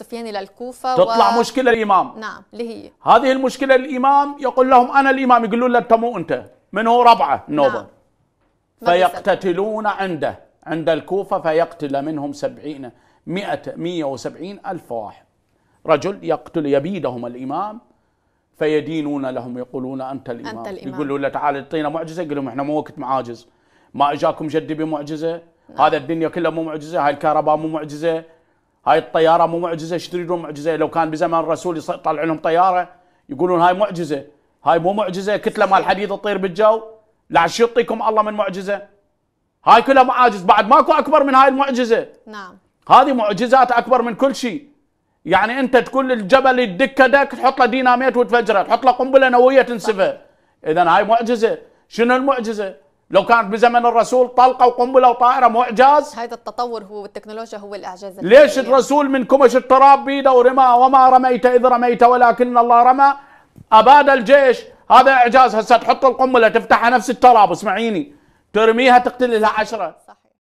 السفياني للكوفة تطلع و... مشكلة الإمام نعم اللي هي هذه المشكلة الإمام يقول لهم أنا الإمام يقولون له مو أنت من هو ربعة النوبة نعم. فيقتتلون عنده عند الكوفة فيقتل منهم سبعين مئة مية وسبعين ألف واحد رجل يقتل يبيدهم الإمام فيدينون لهم يقولون أنت الإمام, أنت الإمام. يقولوا له تعال اعطينا معجزة يقول لهم احنا مو وقت معاجز ما اجاكم جدي بمعجزة نعم. هذا الدنيا كلها مو معجزة هاي الكهرباء مو معجزة هاي الطياره مو معجزه ايش تريدون معجزه لو كان بزمن الرسول يطلع لهم طياره يقولون هاي معجزه هاي مو معجزه كتله مال حديد تطير بالجو لا شو يعطيكم الله من معجزه هاي كلها معاجز بعد ماكو اكبر من هاي المعجزه نعم هذه معجزات اكبر من كل شيء يعني انت تقول الجبل يدك دك تحط له ديناميت وتفجره تحط له قنبله نوويه تنسفه اذا هاي معجزه شنو المعجزه لو كانت بزمن الرسول طلقه وقنبله وطائره معجز هذا التطور هو والتكنولوجيا هو الاعجاز ليش الرسول من كمش التراب بيده ورمى وما رميت اذ رميت ولكن الله رمى اباد الجيش هذا اعجاز هسه تحط القنبله تفتحها نفس التراب اسمعيني ترميها تقتل لها عشره صح.